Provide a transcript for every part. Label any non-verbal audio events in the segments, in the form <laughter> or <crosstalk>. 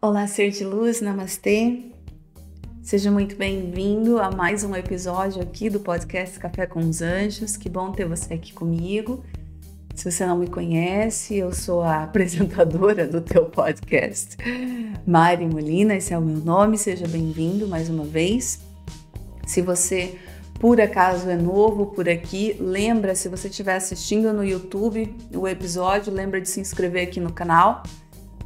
Olá, ser de luz, namastê. Seja muito bem-vindo a mais um episódio aqui do podcast Café com os Anjos. Que bom ter você aqui comigo. Se você não me conhece, eu sou a <laughs> apresentadora do teu podcast, Mari Molina, esse é o meu nome. Seja bem-vindo mais uma vez. Se você por acaso é novo por aqui, lembra se você estiver assistindo no YouTube o episódio, lembra de se inscrever aqui no canal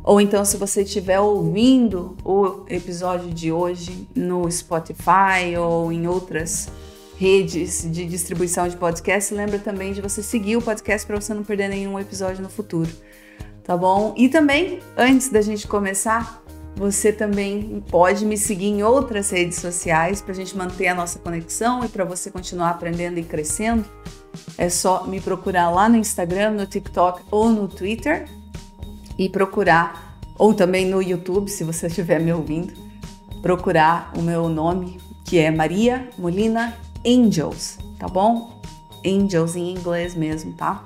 ou então, se você estiver ouvindo o episódio de hoje no Spotify ou em outras redes de distribuição de podcast, lembra também de você seguir o podcast para você não perder nenhum episódio no futuro, tá bom? E também, antes da gente começar, você também pode me seguir em outras redes sociais para a gente manter a nossa conexão e para você continuar aprendendo e crescendo. É só me procurar lá no Instagram, no TikTok ou no Twitter e procurar, ou também no YouTube, se você estiver me ouvindo, procurar o meu nome, que é Maria Molina Angels, tá bom? Angels em inglês mesmo, tá?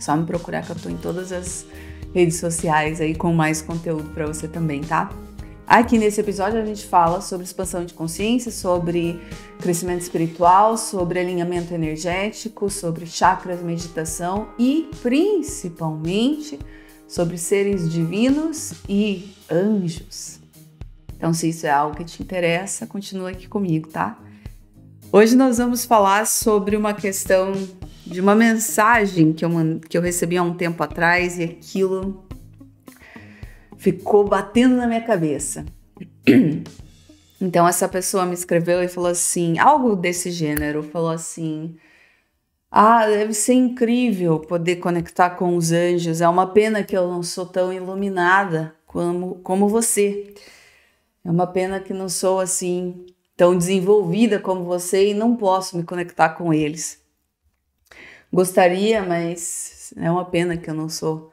Só me procurar que eu tô em todas as redes sociais aí com mais conteúdo para você também, tá? Aqui nesse episódio a gente fala sobre expansão de consciência, sobre crescimento espiritual, sobre alinhamento energético, sobre chakras, meditação e principalmente sobre seres divinos e anjos. Então, se isso é algo que te interessa, continua aqui comigo, tá? Hoje nós vamos falar sobre uma questão de uma mensagem que eu, que eu recebi há um tempo atrás e aquilo ficou batendo na minha cabeça. Então, essa pessoa me escreveu e falou assim: algo desse gênero, falou assim. Ah, deve ser incrível poder conectar com os anjos. É uma pena que eu não sou tão iluminada como, como você. É uma pena que não sou assim tão desenvolvida como você e não posso me conectar com eles. Gostaria, mas é uma pena que eu não sou,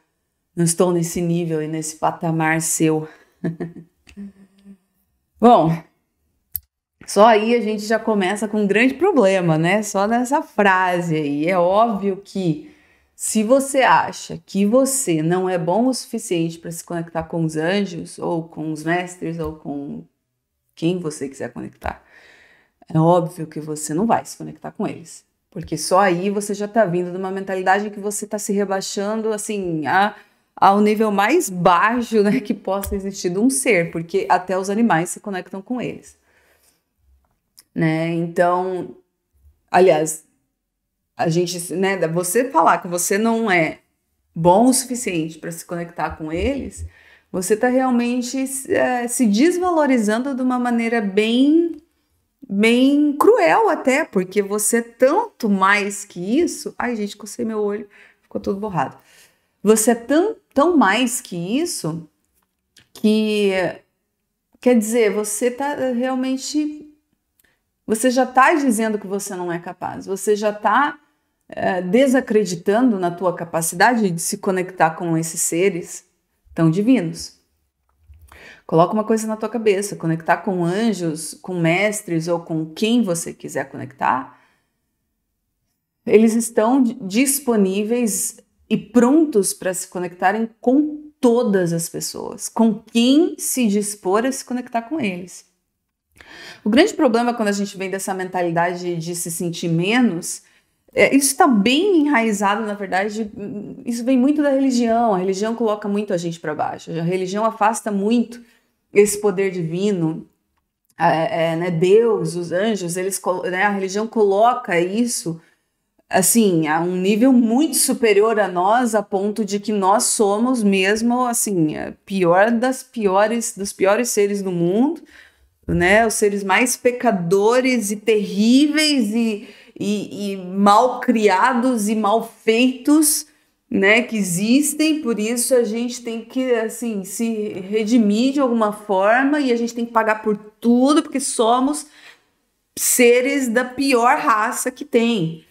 não estou nesse nível e nesse patamar seu. <laughs> Bom, só aí a gente já começa com um grande problema, né? Só nessa frase aí. É óbvio que se você acha que você não é bom o suficiente para se conectar com os anjos, ou com os mestres, ou com quem você quiser conectar, é óbvio que você não vai se conectar com eles. Porque só aí você já está vindo de uma mentalidade que você está se rebaixando assim a, ao nível mais baixo né, que possa existir de um ser, porque até os animais se conectam com eles né? Então, aliás, a gente, né, você falar que você não é bom o suficiente para se conectar com eles, você está realmente é, se desvalorizando de uma maneira bem bem cruel até, porque você é tanto mais que isso. Ai, gente, cocei meu olho, ficou todo borrado. Você é tão, tão mais que isso que quer dizer, você está realmente você já está dizendo que você não é capaz, você já está é, eh, desacreditando na tua capacidade de se conectar com esses seres tão divinos. Coloca uma coisa na tua cabeça, conectar com anjos, com mestres ou com quem você quiser conectar. Eles estão disponíveis e prontos para se conectarem com todas as pessoas, com quem se dispor a se conectar com eles. O grande problema quando a gente vem dessa mentalidade de se sentir menos, é, isso está bem enraizado, na verdade, isso vem muito da religião. A religião coloca muito a gente para baixo, a religião afasta muito esse poder divino. É, é, né? Deus, os anjos, eles, né? a religião coloca isso assim, a um nível muito superior a nós, a ponto de que nós somos mesmo, assim, a é, pior das piores, dos piores seres do mundo, né? Os seres mais pecadores e terríveis e, e, e mal criados e mal feitos, né? Que existem, por isso a gente tem que, assim, se redimir de alguma forma e a gente tem que pagar por tudo, porque somos seres da pior raça que tem.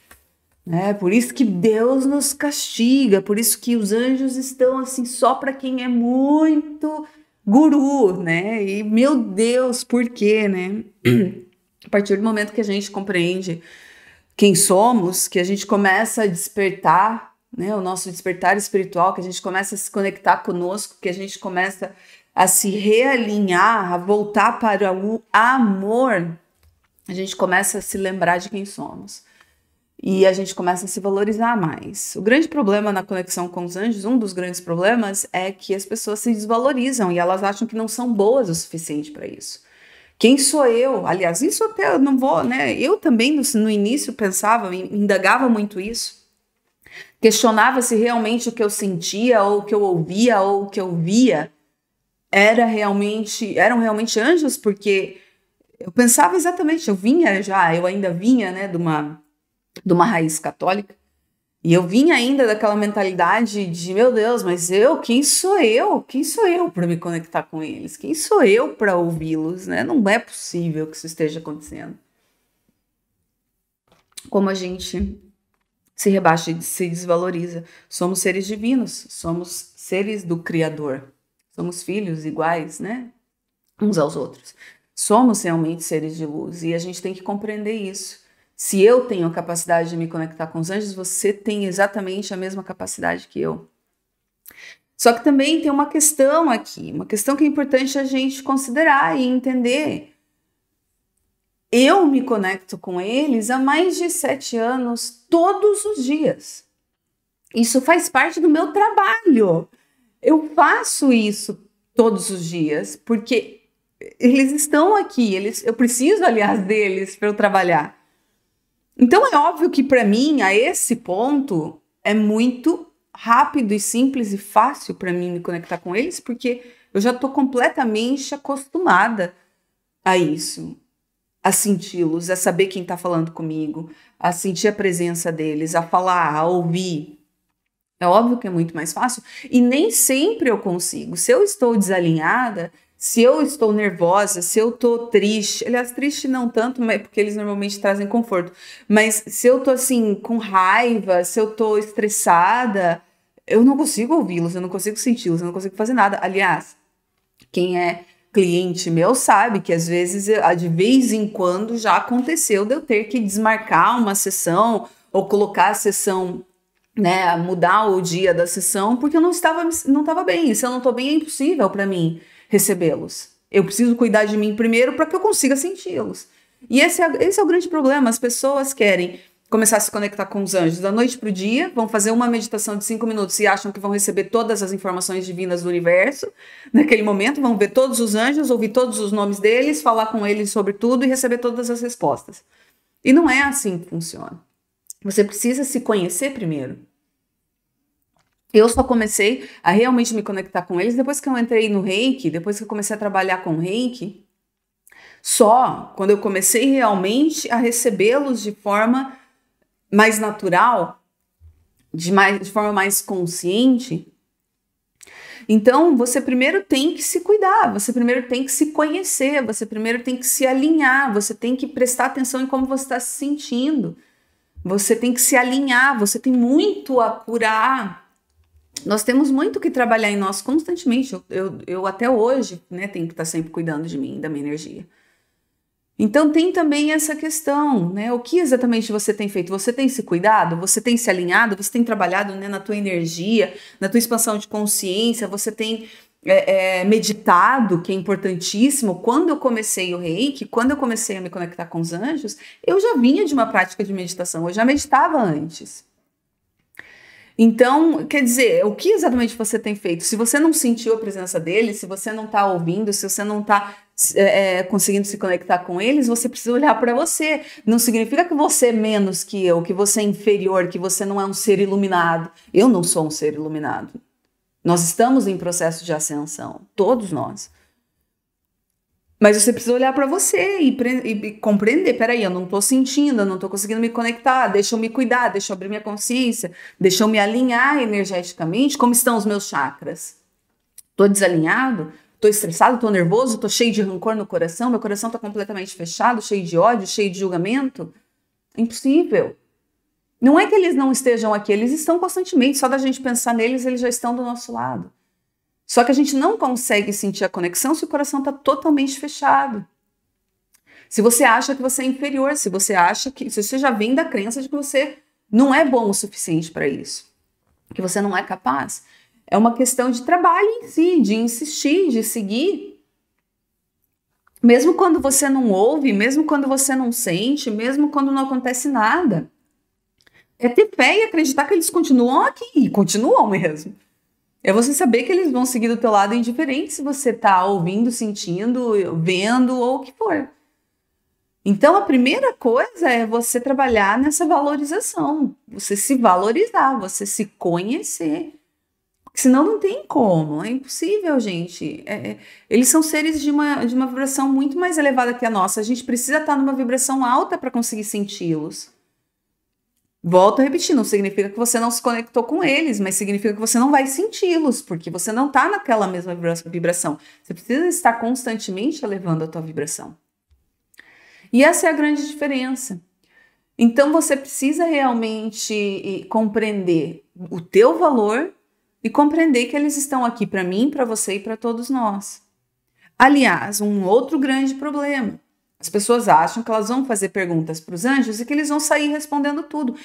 É por isso que Deus nos castiga, por isso que os anjos estão assim só para quem é muito guru, né? E meu Deus, por quê, né? a partir do momento que a gente compreende quem somos, que a gente começa a despertar, né, o nosso despertar espiritual, que a gente começa a se conectar conosco, que a gente começa a se realinhar, a voltar para o amor, a gente começa a se lembrar de quem somos e a gente começa a se valorizar mais. O grande problema na conexão com os anjos, um dos grandes problemas, é que as pessoas se desvalorizam e elas acham que não são boas o suficiente para isso. Quem sou eu? Aliás, isso até eu não vou, né? Eu também no, início pensava, indagava muito isso. Questionava se realmente o que eu sentia, ou o que eu ouvia, ou o que eu via era realmente, eram realmente anjos, porque eu pensava exatamente, eu vinha já, eu ainda vinha, né, de uma de uma raiz católica. E eu vim ainda daquela mentalidade de, meu Deus, mas eu, quem sou eu? Quem sou eu para me conectar com eles? Quem sou eu para ouvi-los, né? Não é possível que isso esteja acontecendo. Como a gente se rebaixa e se desvaloriza. Somos seres divinos, somos seres do Criador. Somos filhos iguais, né? Uns aos outros. Somos realmente seres de luz e a gente tem que compreender isso. Se eu tenho a capacidade de me conectar com os anjos, você tem exatamente a mesma capacidade que eu. Só que também tem uma questão aqui, uma questão que é importante a gente considerar e entender. Eu me conecto com eles há mais de sete anos, todos os dias. Isso faz parte do meu trabalho. Eu faço isso todos os dias, porque eles estão aqui, eles, eu preciso, aliás, deles para eu trabalhar. Então é óbvio que para mim, a esse ponto, é muito rápido e simples e fácil para mim me conectar com eles, porque eu já estou completamente acostumada a isso, a senti-los, a saber quem está falando comigo, a sentir a presença deles, a falar, a ouvir. É óbvio que é muito mais fácil e nem sempre eu consigo. Se eu estou desalinhada, se eu estou nervosa, se eu estou triste, aliás, triste não tanto, mas porque eles normalmente trazem conforto, mas se eu estou assim com raiva, se eu estou estressada, eu não consigo ouvi-los, eu não consigo senti-los, eu não consigo fazer nada. Aliás, quem é cliente meu sabe que às vezes, de vez em quando, já aconteceu de eu ter que desmarcar uma sessão ou colocar a sessão, né, mudar o dia da sessão porque eu não estava não estava bem. Se eu não estou bem, é impossível para mim recebê-los. Eu preciso cuidar de mim primeiro para que eu consiga senti-los. E esse é, esse é o grande problema. As pessoas querem começar a se conectar com os anjos da noite para o dia, vão fazer uma meditação de cinco minutos e acham que vão receber todas as informações divinas do universo naquele momento, vão ver todos os anjos, ouvir todos os nomes deles, falar com eles sobre tudo e receber todas as respostas. E não é assim que funciona. Você precisa se conhecer primeiro. Eu só comecei a realmente me conectar com eles depois que eu entrei no reiki, depois que eu comecei a trabalhar com reiki, só quando eu comecei realmente a recebê-los de forma mais natural, de, mais, de forma mais consciente. Então, você primeiro tem que se cuidar, você primeiro tem que se conhecer, você primeiro tem que se alinhar, você tem que prestar atenção em como você está se sentindo, você tem que se alinhar, você tem muito a curar nós temos muito que trabalhar em nós constantemente. Eu, eu, eu até hoje né, tenho que estar tá sempre cuidando de mim, da minha energia. Então tem também essa questão, né? O que exatamente você tem feito? Você tem se cuidado? Você tem se alinhado? Você tem trabalhado né, na tua energia, na tua expansão de consciência? Você tem é, é, meditado, que é importantíssimo? Quando eu comecei o reiki, quando eu comecei a me conectar com os anjos, eu já vinha de uma prática de meditação, eu já meditava antes. Então, quer dizer, o que exatamente você tem feito? Se você não sentiu a presença dele, se você não está ouvindo, se você não está é, é, conseguindo se conectar com eles, você precisa olhar para você. Não significa que você é menos que eu, que você é inferior, que você não é um ser iluminado. Eu não sou um ser iluminado. Nós estamos em processo de ascensão, todos nós. Mas você precisa olhar para você e, e, compreender: peraí, eu não tô sentindo, eu não tô conseguindo me conectar, deixa eu me cuidar, deixa eu abrir minha consciência, deixa eu me alinhar energeticamente. Como estão os meus chakras? Tô desalinhado? Tô estressado? Tô nervoso? Tô cheio de rancor no coração? Meu coração tá completamente fechado, cheio de ódio, cheio de julgamento? impossível. Não é que eles não estejam aqui, eles estão constantemente, só da gente pensar neles, eles já estão do nosso lado. Só que a gente não consegue sentir a conexão se o coração está totalmente fechado. Se você acha que você é inferior, se você acha que. Se você já vem da crença de que você não é bom o suficiente para isso, que você não é capaz. É uma questão de trabalho em si, de insistir, de seguir. Mesmo quando você não ouve, mesmo quando você não sente, mesmo quando não acontece nada. É ter fé e acreditar que eles continuam aqui, e continuam mesmo. É você saber que eles vão seguir do teu lado, indiferente se você tá ouvindo, sentindo, vendo ou o que for. Então, a primeira coisa é você trabalhar nessa valorização, você se valorizar, você se conhecer. Senão não tem como, é impossível, gente. É, é, eles são seres de uma, de uma vibração muito mais elevada que a nossa. A gente precisa estar tá numa vibração alta para conseguir senti-los. Volto a repetir, não significa que você não se conectou com eles, mas significa que você não vai senti-los, porque você não está naquela mesma vibração. Você precisa estar constantemente elevando a tua vibração. E essa é a grande diferença. Então você precisa realmente compreender o teu valor e compreender que eles estão aqui para mim, para você e para todos nós. Aliás, um outro grande problema as pessoas acham que elas vão fazer perguntas para os anjos e que eles vão sair respondendo tudo.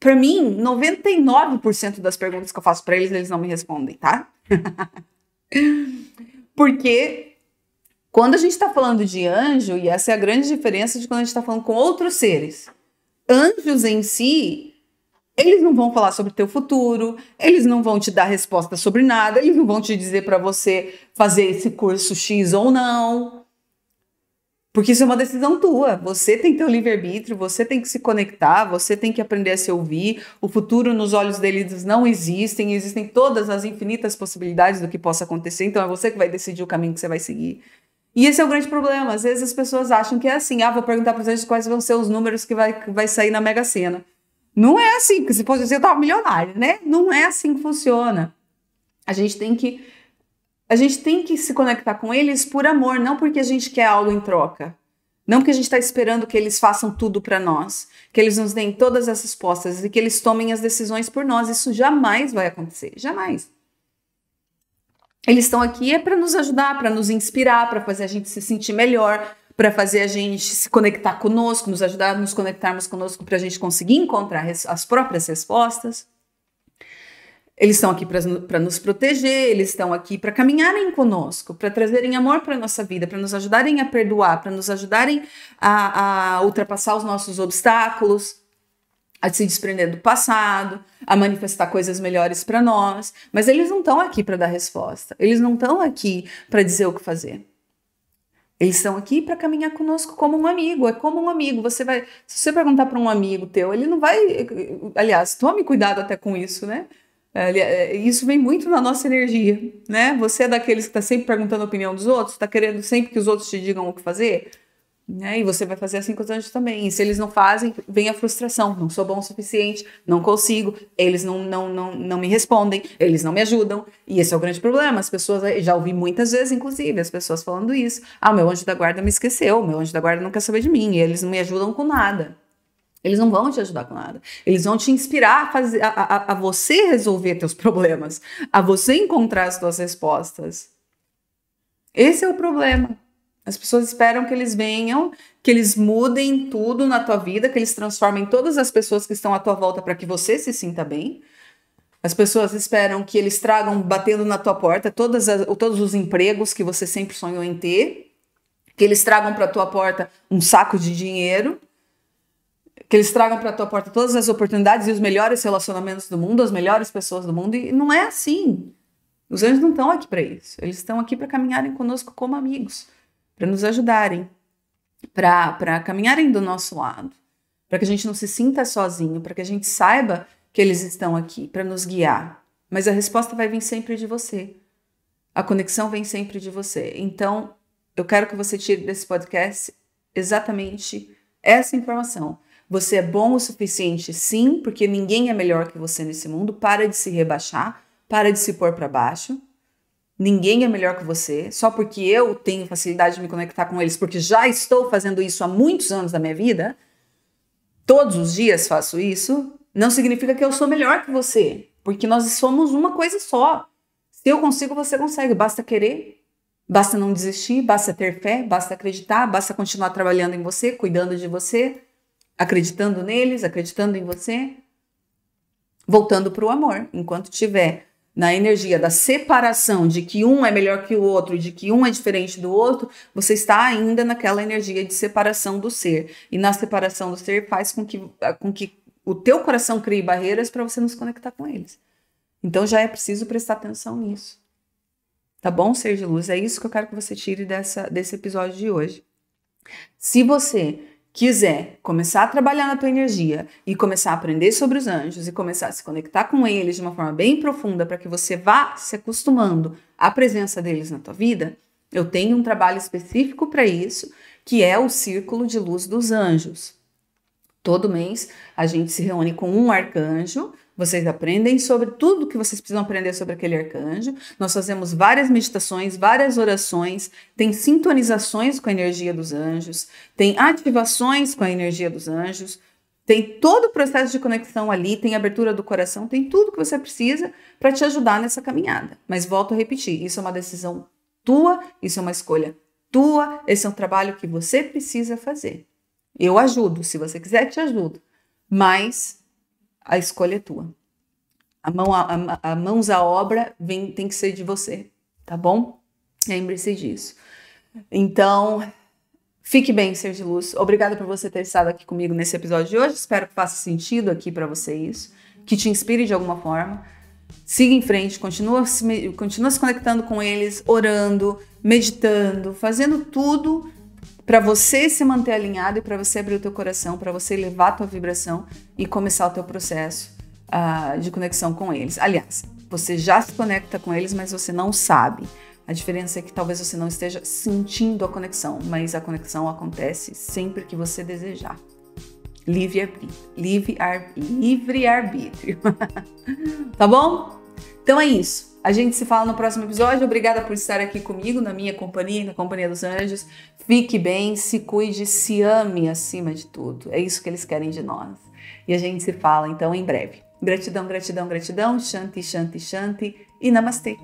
Para mim, 99% das perguntas que eu faço para eles, eles não me respondem, tá? <laughs> Porque quando a gente está falando de anjo, e essa é a grande diferença de quando a gente está falando com outros seres, anjos em si, eles não vão falar sobre teu futuro, eles não vão te dar resposta sobre nada, eles não vão te dizer para você fazer esse curso X ou não porque isso é uma decisão tua. Você tem teu livre-arbítrio, você tem que se conectar, você tem que aprender a se ouvir. O futuro nos olhos deles não existem, existem todas as infinitas possibilidades do que possa acontecer. Então é você que vai decidir o caminho que você vai seguir. E esse é o grande problema. Às vezes as pessoas acham que é assim: ah, vou perguntar para vocês quais vão ser os números que vai, que vai sair na Mega Sena. Não é assim, porque se fosse assim, eu tava milionário, né? Não é assim que funciona. A gente tem que a gente tem que se conectar com eles por amor, não porque a gente quer algo em troca. Não porque a gente está esperando que eles façam tudo para nós, que eles nos deem todas as respostas e que eles tomem as decisões por nós. Isso jamais vai acontecer, jamais. Eles estão aqui é para nos ajudar, para nos inspirar, para fazer a gente se sentir melhor, para fazer a gente se conectar conosco, nos ajudar a nos conectarmos conosco, para a gente conseguir encontrar as próprias respostas. Eles estão aqui para nos proteger, eles estão aqui para caminharem conosco, para trazerem amor para a nossa vida, para nos ajudarem a perdoar, para nos ajudarem a, a, ultrapassar os nossos obstáculos, a se desprender do passado, a manifestar coisas melhores para nós. Mas eles não estão aqui para dar resposta, eles não estão aqui para dizer o que fazer. Eles estão aqui para caminhar conosco como um amigo. É como um amigo. Você vai, se você perguntar para um amigo teu, ele não vai. Aliás, tome cuidado até com isso, né? É, isso vem muito na nossa energia, né? Você é daqueles que está sempre perguntando a opinião dos outros, está querendo sempre que os outros te digam o que fazer, né? E você vai fazer assim com os anjos também. E se eles não fazem, vem a frustração. Não sou bom o suficiente, não consigo, eles não, não, não, não me respondem, eles não me ajudam. E esse é o grande problema. As pessoas, já ouvi muitas vezes, inclusive, as pessoas falando isso. Ah, meu anjo da guarda me esqueceu, meu anjo da guarda não quer saber de mim, eles não me ajudam com nada. Eles não vão te ajudar com nada. Eles vão te inspirar a, fazer, a, a, a você resolver teus problemas, a você encontrar as suas respostas. Esse é o problema. As pessoas esperam que eles venham, que eles mudem tudo na tua vida, que eles transformem todas as pessoas que estão à tua volta para que você se sinta bem. As pessoas esperam que eles tragam batendo na tua porta todas as, todos os empregos que você sempre sonhou em ter, que eles tragam para tua porta um saco de dinheiro, que eles tragam para tua porta todas as oportunidades e os melhores relacionamentos do mundo, as melhores pessoas do mundo, e não é assim. Os anjos não estão aqui para isso. Eles estão aqui para caminharem conosco como amigos, para nos ajudarem, para caminharem do nosso lado, para que a gente não se sinta sozinho, para que a gente saiba que eles estão aqui para nos guiar. Mas a resposta vai vir sempre de você. A conexão vem sempre de você. Então, eu quero que você tire desse podcast exatamente essa informação você é bom o suficiente, sim, porque ninguém é melhor que você nesse mundo. Para de se rebaixar, para de se pôr para baixo. Ninguém é melhor que você, só porque eu tenho facilidade de me conectar com eles, porque já estou fazendo isso há muitos anos da minha vida. Todos os dias faço isso. Não significa que eu sou melhor que você, porque nós somos uma coisa só. Se eu consigo, você consegue. Basta querer, basta não desistir, basta ter fé, basta acreditar, basta continuar trabalhando em você, cuidando de você acreditando neles, acreditando em você, voltando para o amor. Enquanto tiver na energia da separação de que um é melhor que o outro, de que um é diferente do outro, você está ainda naquela energia de separação do ser. E na separação do ser faz com que, com que o teu coração crie barreiras para você nos conectar com eles. Então já é preciso prestar atenção nisso. Tá bom, ser de luz? É isso que eu quero que você tire dessa, desse episódio de hoje. Se você quiser começar a trabalhar na tua energia e começar a aprender sobre os anjos e começar a se conectar com eles de uma forma bem profunda para que você vá se acostumando à presença deles na tua vida, eu tenho um trabalho específico para isso, que é o Círculo de Luz dos Anjos. Todo mês a gente se reúne com um arcanjo vocês aprendem sobre tudo que vocês precisam aprender sobre aquele arcanjo. Nós fazemos várias meditações, várias orações, tem sintonizações com a energia dos anjos, tem ativações com a energia dos anjos, tem todo o processo de conexão ali, tem abertura do coração, tem tudo que você precisa para te ajudar nessa caminhada. Mas volto a repetir, isso é uma decisão tua, isso é uma escolha tua, esse é um trabalho que você precisa fazer. Eu ajudo, se você quiser, te ajudo. Mas a escolha é tua. A, mão, a, a mãos à obra vem, tem que ser de você, tá bom? Lembre-se disso. Então, fique bem, ser de luz. Obrigada por você ter estado aqui comigo nesse episódio de hoje. Espero que faça sentido aqui para você isso, que te inspire de alguma forma. Siga em frente, continua se, continua se conectando com eles, orando, meditando, fazendo tudo para você se manter alinhado e para você abrir o teu coração, para você elevar a tua vibração e começar o teu processo uh, de conexão com eles. Aliás, você já se conecta com eles, mas você não sabe. A diferença é que talvez você não esteja sentindo a conexão, mas a conexão acontece sempre que você desejar. Livre arbítrio. Livre, livre arbítrio. <laughs> tá bom? Então é isso. A gente se fala no próximo episódio. Obrigada por estar aqui comigo, na minha companhia, na companhia dos anjos. Fique bem, se cuide, se ame acima de tudo. É isso que eles querem de nós. E a gente se fala então em breve. Gratidão, gratidão, gratidão. Shanti, shanti, shanti. E namastê.